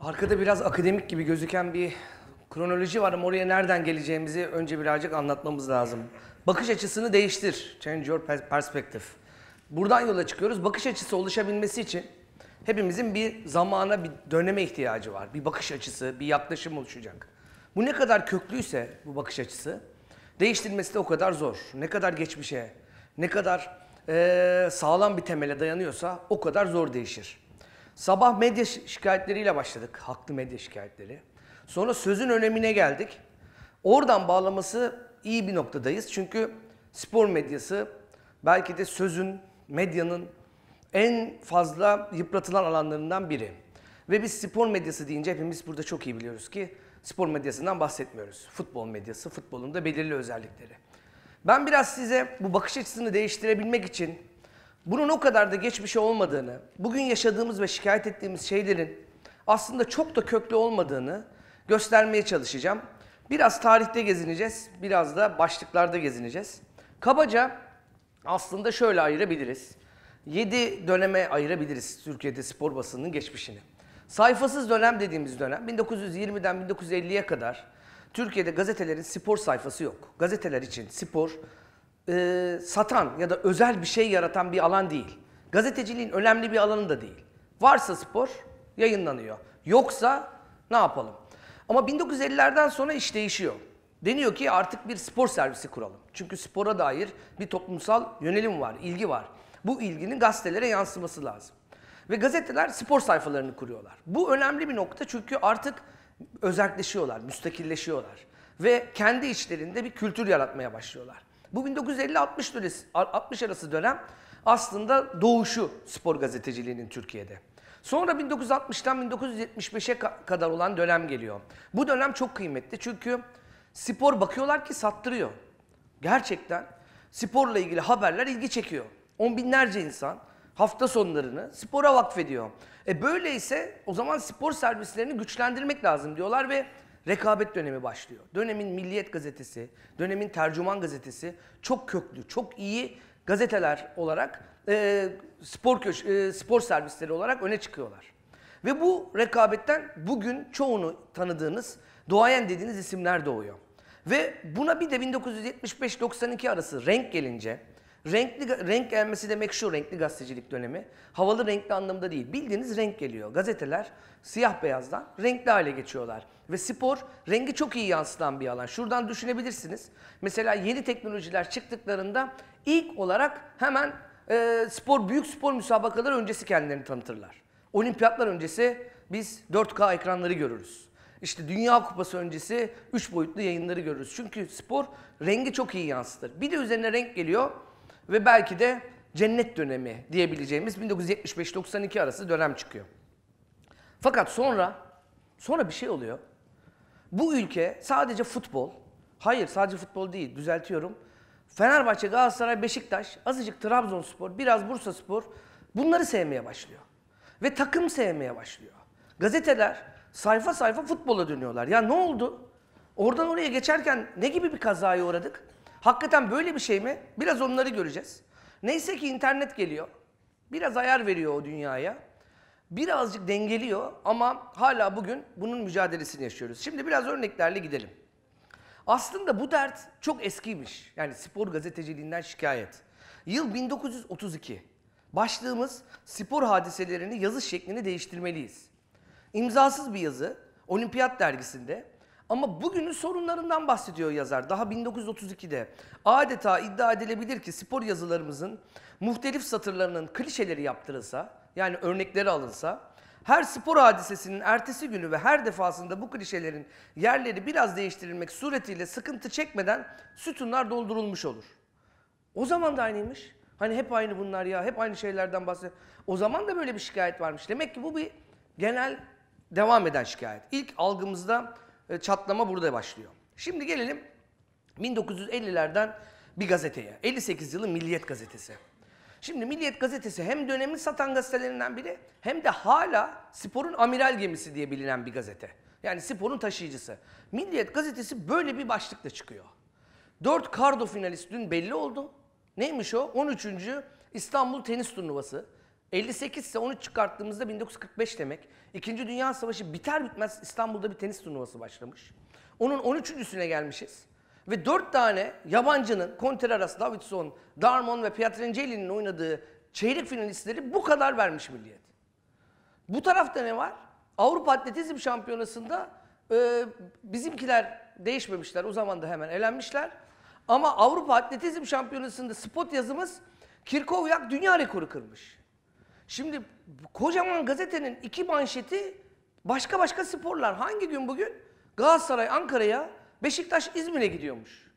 Arkada biraz akademik gibi gözüken bir kronoloji var ama oraya nereden geleceğimizi önce birazcık anlatmamız lazım. Bakış açısını değiştir. Change your perspective. Buradan yola çıkıyoruz. Bakış açısı oluşabilmesi için hepimizin bir zamana, bir döneme ihtiyacı var. Bir bakış açısı, bir yaklaşım oluşacak. Bu ne kadar köklüyse bu bakış açısı değiştirmesi de o kadar zor. Ne kadar geçmişe, ne kadar e, sağlam bir temele dayanıyorsa o kadar zor değişir. Sabah medya şikayetleriyle başladık. Haklı medya şikayetleri. Sonra sözün önemine geldik. Oradan bağlaması iyi bir noktadayız. Çünkü spor medyası belki de sözün, medyanın en fazla yıpratılan alanlarından biri. Ve biz spor medyası deyince hepimiz burada çok iyi biliyoruz ki spor medyasından bahsetmiyoruz. Futbol medyası, futbolun da belirli özellikleri. Ben biraz size bu bakış açısını değiştirebilmek için bunun o kadar da geçmişe olmadığını, bugün yaşadığımız ve şikayet ettiğimiz şeylerin aslında çok da köklü olmadığını göstermeye çalışacağım. Biraz tarihte gezineceğiz, biraz da başlıklarda gezineceğiz. Kabaca aslında şöyle ayırabiliriz. 7 döneme ayırabiliriz Türkiye'de spor basınının geçmişini. Sayfasız dönem dediğimiz dönem 1920'den 1950'ye kadar Türkiye'de gazetelerin spor sayfası yok. Gazeteler için spor e, satan ya da özel bir şey yaratan bir alan değil. Gazeteciliğin önemli bir alanı da değil. Varsa spor yayınlanıyor. Yoksa ne yapalım? Ama 1950'lerden sonra iş değişiyor. Deniyor ki artık bir spor servisi kuralım. Çünkü spora dair bir toplumsal yönelim var, ilgi var. Bu ilginin gazetelere yansıması lazım. Ve gazeteler spor sayfalarını kuruyorlar. Bu önemli bir nokta çünkü artık özelleşiyorlar, müstakilleşiyorlar. Ve kendi içlerinde bir kültür yaratmaya başlıyorlar. Bu 1950-60 60 arası dönem aslında doğuşu spor gazeteciliğinin Türkiye'de. Sonra 1960'tan 1975'e kadar olan dönem geliyor. Bu dönem çok kıymetli çünkü spor bakıyorlar ki sattırıyor. Gerçekten sporla ilgili haberler ilgi çekiyor. On binlerce insan hafta sonlarını spora vakfediyor. E böyleyse o zaman spor servislerini güçlendirmek lazım diyorlar ve rekabet dönemi başlıyor. Dönemin Milliyet Gazetesi, dönemin Tercüman Gazetesi çok köklü, çok iyi gazeteler olarak e, spor köş, e, spor servisleri olarak öne çıkıyorlar. Ve bu rekabetten bugün çoğunu tanıdığınız, doğayan dediğiniz isimler doğuyor. Ve buna bir de 1975-92 arası renk gelince, renkli renk gelmesi demek şu renkli gazetecilik dönemi. Havalı renkli anlamda değil. Bildiğiniz renk geliyor. Gazeteler siyah beyazdan renkli hale geçiyorlar ve spor rengi çok iyi yansıtan bir alan. Şuradan düşünebilirsiniz. Mesela yeni teknolojiler çıktıklarında ilk olarak hemen e, spor büyük spor müsabakaları öncesi kendilerini tanıtırlar. Olimpiyatlar öncesi biz 4K ekranları görürüz. İşte Dünya Kupası öncesi 3 boyutlu yayınları görürüz. Çünkü spor rengi çok iyi yansıtır. Bir de üzerine renk geliyor ve belki de cennet dönemi diyebileceğimiz 1975-92 arası dönem çıkıyor. Fakat sonra sonra bir şey oluyor. Bu ülke sadece futbol, hayır sadece futbol değil düzeltiyorum. Fenerbahçe, Galatasaray, Beşiktaş, azıcık Trabzonspor, biraz Bursaspor bunları sevmeye başlıyor. Ve takım sevmeye başlıyor. Gazeteler sayfa sayfa futbola dönüyorlar. Ya ne oldu? Oradan oraya geçerken ne gibi bir kazaya uğradık? Hakikaten böyle bir şey mi? Biraz onları göreceğiz. Neyse ki internet geliyor. Biraz ayar veriyor o dünyaya birazcık dengeliyor ama hala bugün bunun mücadelesini yaşıyoruz. Şimdi biraz örneklerle gidelim. Aslında bu dert çok eskiymiş. Yani spor gazeteciliğinden şikayet. Yıl 1932. Başlığımız spor hadiselerini yazı şeklini değiştirmeliyiz. İmzasız bir yazı Olimpiyat dergisinde ama bugünün sorunlarından bahsediyor yazar. Daha 1932'de adeta iddia edilebilir ki spor yazılarımızın muhtelif satırlarının klişeleri yaptırılsa yani örnekleri alınsa, her spor hadisesinin ertesi günü ve her defasında bu klişelerin yerleri biraz değiştirilmek suretiyle sıkıntı çekmeden sütunlar doldurulmuş olur. O zaman da aynıymış. Hani hep aynı bunlar ya, hep aynı şeylerden bahsediyor. O zaman da böyle bir şikayet varmış. Demek ki bu bir genel devam eden şikayet. İlk algımızda e, çatlama burada başlıyor. Şimdi gelelim 1950'lerden bir gazeteye. 58 yılı Milliyet Gazetesi. Şimdi Milliyet Gazetesi hem dönemi satan gazetelerinden biri hem de hala sporun amiral gemisi diye bilinen bir gazete. Yani sporun taşıyıcısı. Milliyet Gazetesi böyle bir başlıkla çıkıyor. 4 kardo finalist dün belli oldu. Neymiş o? 13. İstanbul Tenis Turnuvası. 58 ise 13 çıkarttığımızda 1945 demek. İkinci Dünya Savaşı biter bitmez İstanbul'da bir tenis turnuvası başlamış. Onun 13.süne gelmişiz ve dört tane yabancının Contreras, Davidson, Darmon ve Piatrangeli'nin oynadığı çeyrek finalistleri bu kadar vermiş milliyet. Bu tarafta ne var? Avrupa Atletizm Şampiyonası'nda e, bizimkiler değişmemişler. O zaman da hemen elenmişler. Ama Avrupa Atletizm Şampiyonası'nda spot yazımız Kirkovyak dünya rekoru kırmış. Şimdi kocaman gazetenin iki manşeti başka başka sporlar. Hangi gün bugün? Galatasaray Ankara'ya Beşiktaş İzmir'e gidiyormuş.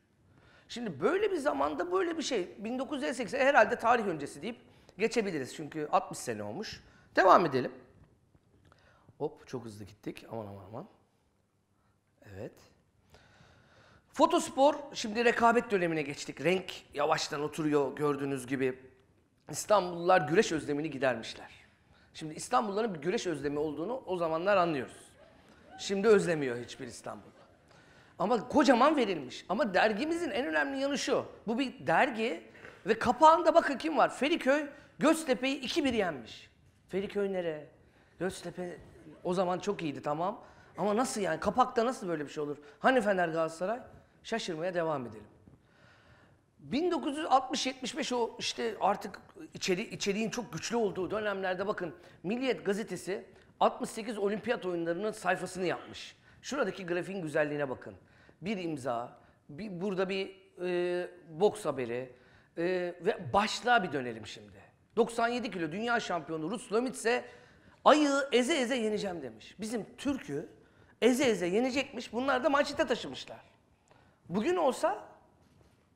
Şimdi böyle bir zamanda böyle bir şey. 1958 herhalde tarih öncesi deyip geçebiliriz. Çünkü 60 sene olmuş. Devam edelim. Hop çok hızlı gittik. Aman aman aman. Evet. Fotospor şimdi rekabet dönemine geçtik. Renk yavaştan oturuyor gördüğünüz gibi. İstanbullular güreş özlemini gidermişler. Şimdi İstanbulluların bir güreş özlemi olduğunu o zamanlar anlıyoruz. Şimdi özlemiyor hiçbir İstanbul. Ama kocaman verilmiş. Ama dergimizin en önemli yanı şu. Bu bir dergi ve kapağında bakın kim var. Feriköy Göztepe'yi iki 1 yenmiş. Feriköy nere? Göztepe o zaman çok iyiydi tamam. Ama nasıl yani? Kapakta nasıl böyle bir şey olur? Hani Fener Galatasaray? Şaşırmaya devam edelim. 1960-75 o işte artık içeri, içeriğin çok güçlü olduğu dönemlerde bakın Milliyet gazetesi 68 olimpiyat oyunlarının sayfasını yapmış. Şuradaki grafiğin güzelliğine bakın. Bir imza, bir, burada bir e, boks haberi e, ve başlığa bir dönelim şimdi. 97 kilo dünya şampiyonu Rus Lomitse ayığı eze eze yeneceğim demiş. Bizim Türk'ü eze eze yenecekmiş. Bunlar da manşete taşımışlar. Bugün olsa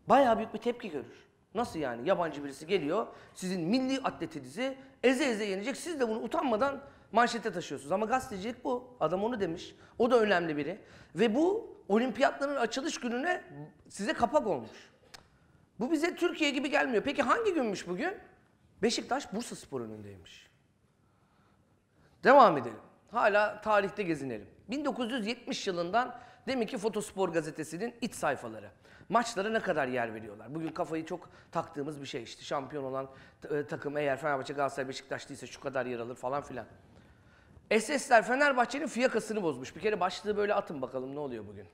bayağı büyük bir tepki görür. Nasıl yani? Yabancı birisi geliyor, sizin milli atletinizi eze eze yenecek. Siz de bunu utanmadan manşete taşıyorsunuz. Ama gazetecilik bu. Adam onu demiş. O da önemli biri. Ve bu olimpiyatların açılış gününe size kapak olmuş. Bu bize Türkiye gibi gelmiyor. Peki hangi günmüş bugün? Beşiktaş Bursa Spor önündeymiş. Devam edelim. Hala tarihte gezinelim. 1970 yılından demek ki Fotospor gazetesinin iç sayfaları. Maçlara ne kadar yer veriyorlar? Bugün kafayı çok taktığımız bir şey işte. Şampiyon olan e, takım eğer Fenerbahçe, Galatasaray, Beşiktaş değilse şu kadar yer alır falan filan. SS'ler Fenerbahçe'nin fiyakasını bozmuş. Bir kere başlığı böyle atın bakalım ne oluyor bugün.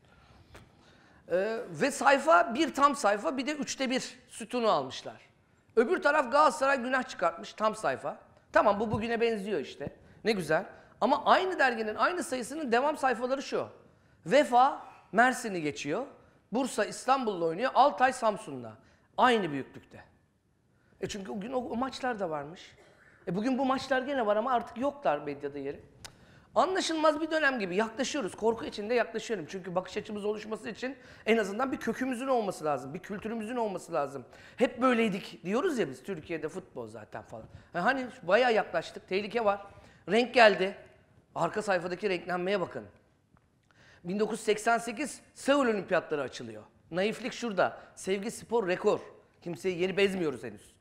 Ee, ve sayfa bir tam sayfa bir de üçte bir sütunu almışlar. Öbür taraf Galatasaray günah çıkartmış tam sayfa. Tamam bu bugüne benziyor işte. Ne güzel. Ama aynı derginin aynı sayısının devam sayfaları şu. Vefa Mersin'i geçiyor. Bursa İstanbul'da oynuyor. Altay Samsun'da. Aynı büyüklükte. E çünkü o gün o, o maçlar da varmış. E bugün bu maçlar gene var ama artık yoklar medyada yeri. Anlaşılmaz bir dönem gibi yaklaşıyoruz. Korku içinde yaklaşıyorum. Çünkü bakış açımız oluşması için en azından bir kökümüzün olması lazım. Bir kültürümüzün olması lazım. Hep böyleydik diyoruz ya biz Türkiye'de futbol zaten falan. E hani baya yaklaştık. Tehlike var. Renk geldi. Arka sayfadaki renklenmeye bakın. 1988 Seul Olimpiyatları açılıyor. Naiflik şurada. Sevgi spor rekor. Kimseyi yeni bezmiyoruz henüz.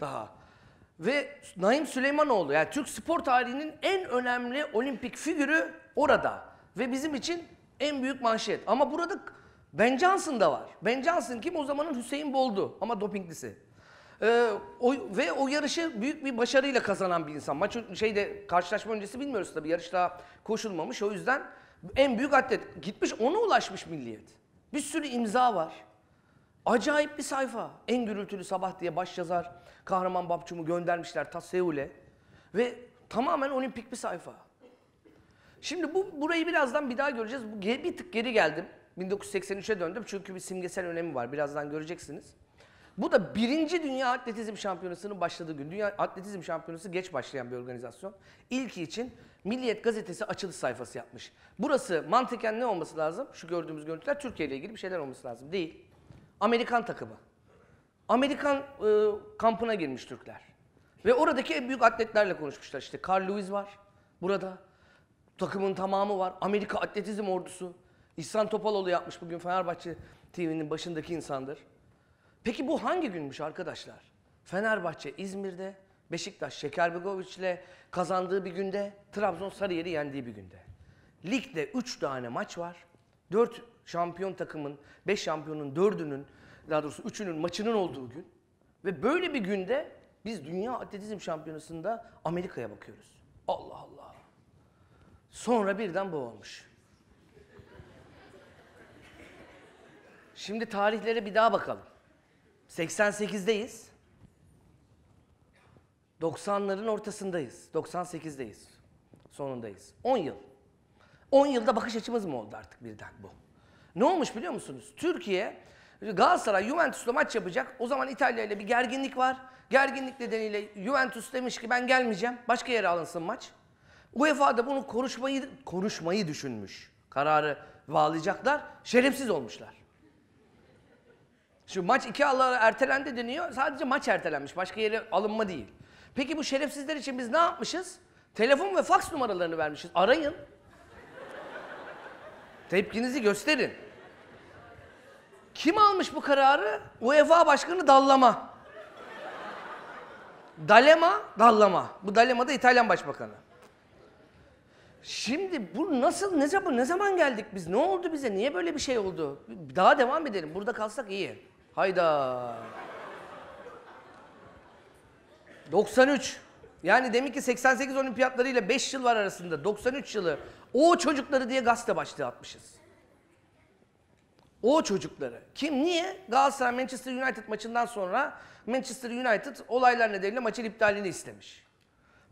Daha. Ve Naim Süleymanoğlu yani Türk spor tarihinin en önemli olimpik figürü orada. Ve bizim için en büyük manşet. Ama burada Ben Johnson da var. Ben Johnson kim? O zamanın Hüseyin Boldu ama dopinglisi. Ee, o, ve o yarışı büyük bir başarıyla kazanan bir insan. Maç şeyde karşılaşma öncesi bilmiyoruz tabii yarış daha koşulmamış. O yüzden en büyük atlet gitmiş ona ulaşmış milliyet. Bir sürü imza var. Acayip bir sayfa. En gürültülü sabah diye baş yazar Kahraman Babçum'u göndermişler ta Seul'e. Ve tamamen olimpik bir sayfa. Şimdi bu burayı birazdan bir daha göreceğiz. Bu bir tık geri geldim. 1983'e döndüm çünkü bir simgesel önemi var. Birazdan göreceksiniz. Bu da birinci Dünya Atletizm Şampiyonası'nın başladığı gün. Dünya Atletizm Şampiyonası geç başlayan bir organizasyon. İlki için Milliyet Gazetesi açılış sayfası yapmış. Burası mantıken ne olması lazım? Şu gördüğümüz görüntüler Türkiye ile ilgili bir şeyler olması lazım. Değil. Amerikan takımı. Amerikan e, kampına girmiş Türkler. Ve oradaki en büyük atletlerle konuşmuşlar. İşte Carl Lewis var burada. Takımın tamamı var. Amerika atletizm ordusu. İhsan Topaloğlu yapmış bugün Fenerbahçe TV'nin başındaki insandır. Peki bu hangi günmüş arkadaşlar? Fenerbahçe İzmir'de, Beşiktaş ile kazandığı bir günde, Trabzon Sarıyer'i yendiği bir günde. Ligde 3 tane maç var. 4 şampiyon takımın, 5 şampiyonun 4'ünün, daha doğrusu 3'ünün maçının olduğu gün ve böyle bir günde biz Dünya Atletizm Şampiyonası'nda Amerika'ya bakıyoruz. Allah Allah. Sonra birden bu olmuş. Şimdi tarihlere bir daha bakalım. 88'deyiz. 90'ların ortasındayız. 98'deyiz. Sonundayız. 10 yıl. 10 yılda bakış açımız mı oldu artık birden bu? Ne olmuş biliyor musunuz? Türkiye Galatasaray Juventus'la maç yapacak. O zaman İtalya ile bir gerginlik var. Gerginlik nedeniyle Juventus demiş ki ben gelmeyeceğim. Başka yere alınsın maç. UEFA da bunu konuşmayı konuşmayı düşünmüş. Kararı bağlayacaklar. Şerefsiz olmuşlar. Şu maç iki Allah'a ertelendi deniyor. Sadece maç ertelenmiş. Başka yere alınma değil. Peki bu şerefsizler için biz ne yapmışız? Telefon ve faks numaralarını vermişiz. Arayın. Tepkinizi gösterin. Kim almış bu kararı? UEFA Başkanı Dallama. Dalema, Dallama. Bu Dalema da İtalyan Başbakanı. Şimdi bu nasıl, ne zaman, ne zaman geldik biz? Ne oldu bize? Niye böyle bir şey oldu? Daha devam edelim. Burada kalsak iyi. Hayda. 93. Yani demin ki 88 olimpiyatlarıyla 5 yıl var arasında. 93 yılı. O çocukları diye gazete başlığı atmışız. O çocukları. Kim? Niye? Galatasaray Manchester United maçından sonra Manchester United olaylar nedeniyle maçın iptalini istemiş.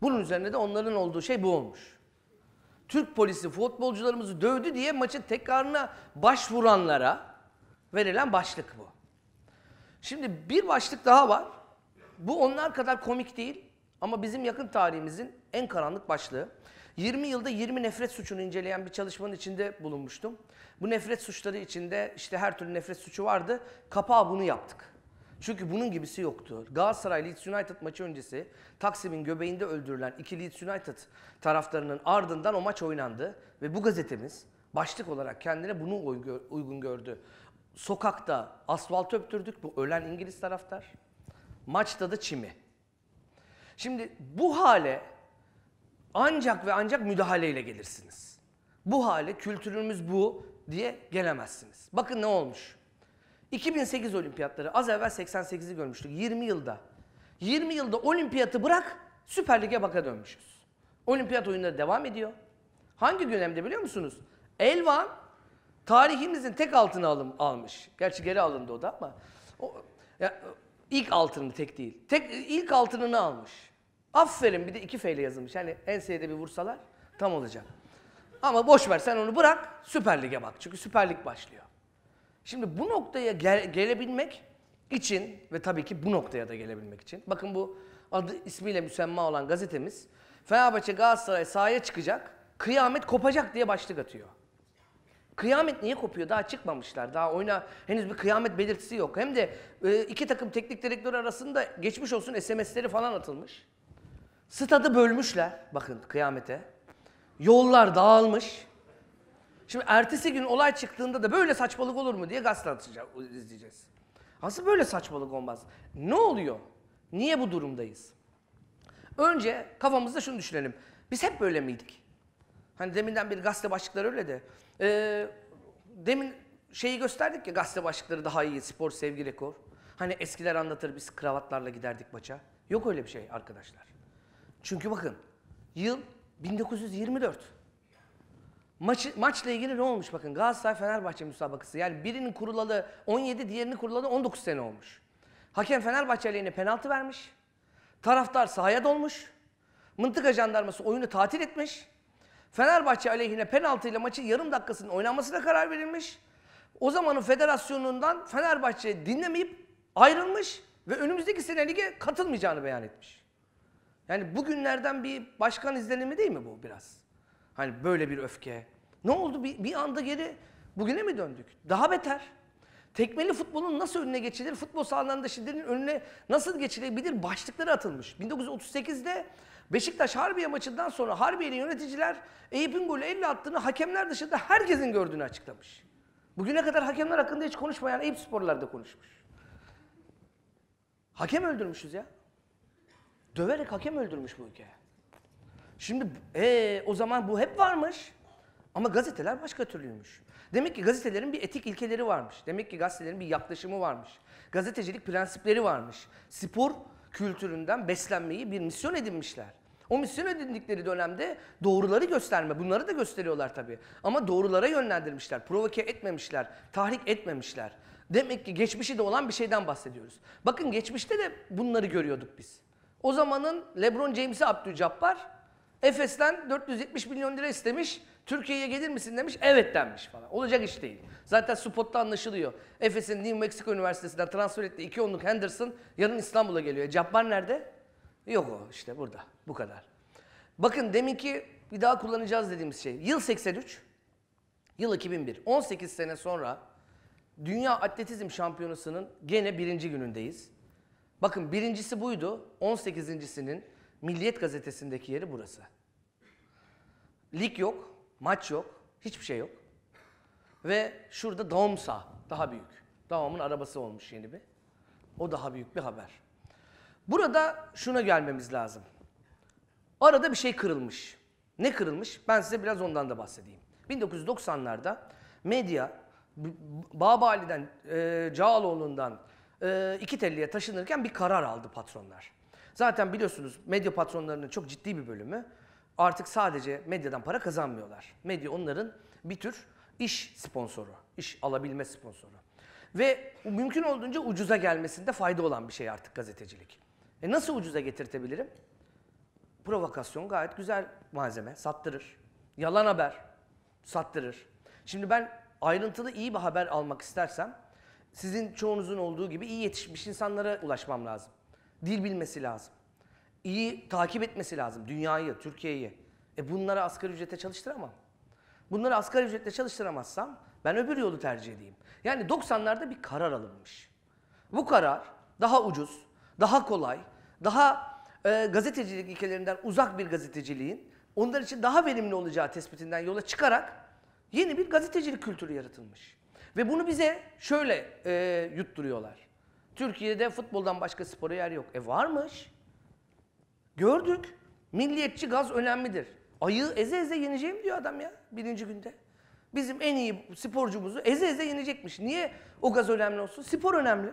Bunun üzerine de onların olduğu şey bu olmuş. Türk polisi futbolcularımızı dövdü diye maçın tekrarına başvuranlara verilen başlık bu. Şimdi bir başlık daha var. Bu onlar kadar komik değil ama bizim yakın tarihimizin en karanlık başlığı. 20 yılda 20 nefret suçunu inceleyen bir çalışmanın içinde bulunmuştum. Bu nefret suçları içinde işte her türlü nefret suçu vardı. Kapağı bunu yaptık. Çünkü bunun gibisi yoktu. Galatasaray Leeds United maçı öncesi Taksim'in göbeğinde öldürülen iki Leeds United taraftarının ardından o maç oynandı. Ve bu gazetemiz başlık olarak kendine bunu uygun gördü. Sokakta asfalt öptürdük bu ölen İngiliz taraftar. Maçta da çimi. Şimdi bu hale ancak ve ancak müdahaleyle gelirsiniz. Bu hale kültürümüz bu diye gelemezsiniz. Bakın ne olmuş. 2008 olimpiyatları az evvel 88'i görmüştük 20 yılda. 20 yılda olimpiyatı bırak Süper Lig'e baka dönmüşüz. Olimpiyat oyunları devam ediyor. Hangi dönemde biliyor musunuz? Elvan tarihimizin tek altını alım, almış. Gerçi geri alındı o da ama. O, ya, ilk altını tek değil. Tek, ilk altınını almış. Aferin bir de iki feyle yazılmış. Yani enseye de bir vursalar tam olacak. Ama boş ver sen onu bırak Süper Lig'e bak. Çünkü Süper Lig başlıyor. Şimdi bu noktaya gel gelebilmek için ve tabii ki bu noktaya da gelebilmek için. Bakın bu adı ismiyle müsemma olan gazetemiz Fenerbahçe Galatasaray sahaya çıkacak. Kıyamet kopacak diye başlık atıyor. Kıyamet niye kopuyor? Daha çıkmamışlar. Daha oyuna henüz bir kıyamet belirtisi yok. Hem de e, iki takım teknik direktör arasında geçmiş olsun SMS'leri falan atılmış. Stadı bölmüşler. Bakın kıyamete. Yollar dağılmış. Şimdi ertesi gün olay çıktığında da böyle saçmalık olur mu diye gazete izleyeceğiz. Nasıl böyle saçmalık olmaz? Ne oluyor? Niye bu durumdayız? Önce kafamızda şunu düşünelim. Biz hep böyle miydik? Hani deminden bir gazete başlıkları öyle de. Ee, demin şeyi gösterdik ya gazete başlıkları daha iyi. Spor, sevgi, rekor. Hani eskiler anlatır biz kravatlarla giderdik maça. Yok öyle bir şey arkadaşlar. Çünkü bakın yıl 1924. Maçı, maçla ilgili ne olmuş bakın Galatasaray-Fenerbahçe müsabakası. Yani birinin kurulalı 17, diğerinin kurulalı 19 sene olmuş. Hakem Fenerbahçe aleyhine penaltı vermiş. Taraftar sahaya dolmuş. Mıntıka jandarması oyunu tatil etmiş. Fenerbahçe aleyhine penaltıyla maçı yarım dakikasının oynanmasına karar verilmiş. O zamanın federasyonundan Fenerbahçe dinlemeyip ayrılmış ve önümüzdeki sene lige katılmayacağını beyan etmiş. Yani bugünlerden bir başkan izlenimi değil mi bu biraz? Hani böyle bir öfke. Ne oldu? Bir, bir anda geri bugüne mi döndük? Daha beter. Tekmeli futbolun nasıl önüne geçilir? Futbol sahalarında şiddetin önüne nasıl geçilebilir? Başlıkları atılmış. 1938'de Beşiktaş Harbiye maçından sonra Harbiye'nin yöneticiler Eyüp'ün golü 50 attığını hakemler dışında herkesin gördüğünü açıklamış. Bugüne kadar hakemler hakkında hiç konuşmayan Eyüp sporlarda konuşmuş. Hakem öldürmüşüz ya. Döverek hakem öldürmüş bu ülke. Şimdi ee, o zaman bu hep varmış. Ama gazeteler başka türlüymüş. Demek ki gazetelerin bir etik ilkeleri varmış. Demek ki gazetelerin bir yaklaşımı varmış. Gazetecilik prensipleri varmış. Spor kültüründen beslenmeyi bir misyon edinmişler. O misyon edindikleri dönemde doğruları gösterme. Bunları da gösteriyorlar tabii. Ama doğrulara yönlendirmişler. Provoke etmemişler. Tahrik etmemişler. Demek ki geçmişi de olan bir şeyden bahsediyoruz. Bakın geçmişte de bunları görüyorduk biz. O zamanın LeBron James'i Abdülcabbar Efes'ten 470 milyon lira istemiş. Türkiye'ye gelir misin demiş. Evet denmiş falan. Olacak iş değil. Zaten spotta anlaşılıyor. Efes'in New Mexico Üniversitesi'nden transfer ettiği iki onluk Henderson yarın İstanbul'a geliyor. Cabbar e, nerede? Yok o işte burada. Bu kadar. Bakın deminki bir daha kullanacağız dediğimiz şey. Yıl 83, yıl 2001. 18 sene sonra Dünya Atletizm Şampiyonası'nın gene birinci günündeyiz. Bakın birincisi buydu. 18.sinin Milliyet Gazetesi'ndeki yeri burası. Lig yok, maç yok, hiçbir şey yok. Ve şurada Daum daha büyük. Daum'un arabası olmuş yeni bir. O daha büyük bir haber. Burada şuna gelmemiz lazım. Arada bir şey kırılmış. Ne kırılmış? Ben size biraz ondan da bahsedeyim. 1990'larda medya Babali'den, e, Cağaloğlu'ndan, e, iki telliye taşınırken bir karar aldı patronlar. Zaten biliyorsunuz medya patronlarının çok ciddi bir bölümü artık sadece medyadan para kazanmıyorlar. Medya onların bir tür iş sponsoru, iş alabilme sponsoru. Ve mümkün olduğunca ucuza gelmesinde fayda olan bir şey artık gazetecilik. E nasıl ucuza getirtebilirim? Provokasyon gayet güzel malzeme, sattırır. Yalan haber sattırır. Şimdi ben ayrıntılı iyi bir haber almak istersem sizin çoğunuzun olduğu gibi iyi yetişmiş insanlara ulaşmam lazım. Dil bilmesi lazım. İyi takip etmesi lazım dünyayı, Türkiye'yi. E bunları asgari ücrete çalıştıramam. Bunları asgari ücretle çalıştıramazsam ben öbür yolu tercih edeyim. Yani 90'larda bir karar alınmış. Bu karar daha ucuz, daha kolay, daha e, gazetecilik ilkelerinden uzak bir gazeteciliğin onlar için daha verimli olacağı tespitinden yola çıkarak yeni bir gazetecilik kültürü yaratılmış. Ve bunu bize şöyle e, yutturuyorlar. Türkiye'de futboldan başka spora yer yok. E varmış. Gördük. Milliyetçi gaz önemlidir. Ayı eze eze yeneceğim diyor adam ya birinci günde. Bizim en iyi sporcumuzu eze eze yenecekmiş. Niye o gaz önemli olsun? Spor önemli.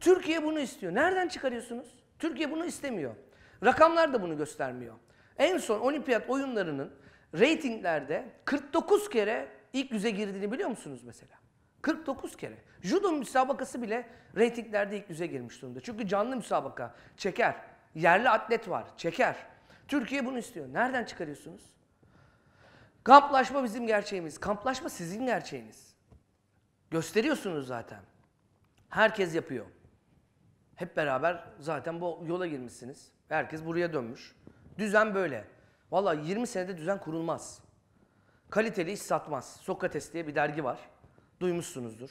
Türkiye bunu istiyor. Nereden çıkarıyorsunuz? Türkiye bunu istemiyor. Rakamlar da bunu göstermiyor. En son olimpiyat oyunlarının reytinglerde 49 kere ilk yüze girdiğini biliyor musunuz mesela? 49 kere. Judo müsabakası bile reytinglerde ilk yüze girmiş durumda. Çünkü canlı müsabaka çeker. Yerli atlet var, çeker. Türkiye bunu istiyor. Nereden çıkarıyorsunuz? Kamplaşma bizim gerçeğimiz. Kamplaşma sizin gerçeğiniz. Gösteriyorsunuz zaten. Herkes yapıyor. Hep beraber zaten bu yola girmişsiniz. Herkes buraya dönmüş. Düzen böyle. Valla 20 senede düzen kurulmaz. Kaliteli iş satmaz. Sokrates diye bir dergi var duymuşsunuzdur.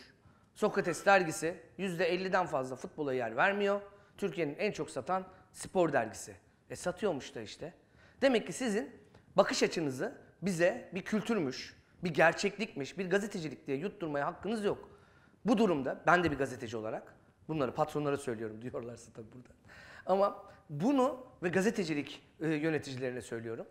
Sokrates dergisi %50'den fazla futbola yer vermiyor. Türkiye'nin en çok satan spor dergisi. E satıyormuş da işte. Demek ki sizin bakış açınızı bize bir kültürmüş, bir gerçeklikmiş, bir gazetecilik diye yutturmaya hakkınız yok. Bu durumda ben de bir gazeteci olarak bunları patronlara söylüyorum diyorlarsa tabii burada. Ama bunu ve gazetecilik e, yöneticilerine söylüyorum.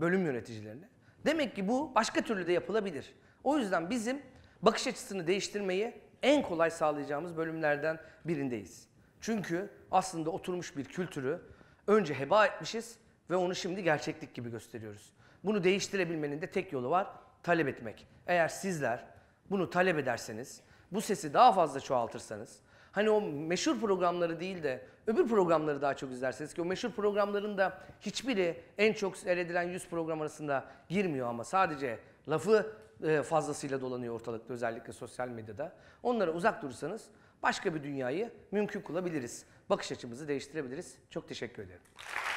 Bölüm yöneticilerine. Demek ki bu başka türlü de yapılabilir. O yüzden bizim bakış açısını değiştirmeyi en kolay sağlayacağımız bölümlerden birindeyiz. Çünkü aslında oturmuş bir kültürü önce heba etmişiz ve onu şimdi gerçeklik gibi gösteriyoruz. Bunu değiştirebilmenin de tek yolu var, talep etmek. Eğer sizler bunu talep ederseniz, bu sesi daha fazla çoğaltırsanız, hani o meşhur programları değil de öbür programları daha çok izlerseniz ki o meşhur programların da hiçbiri en çok seyredilen 100 program arasında girmiyor ama sadece lafı e, fazlasıyla dolanıyor ortalıkta özellikle sosyal medyada. Onlara uzak durursanız başka bir dünyayı mümkün kılabiliriz. Bakış açımızı değiştirebiliriz. Çok teşekkür ederim.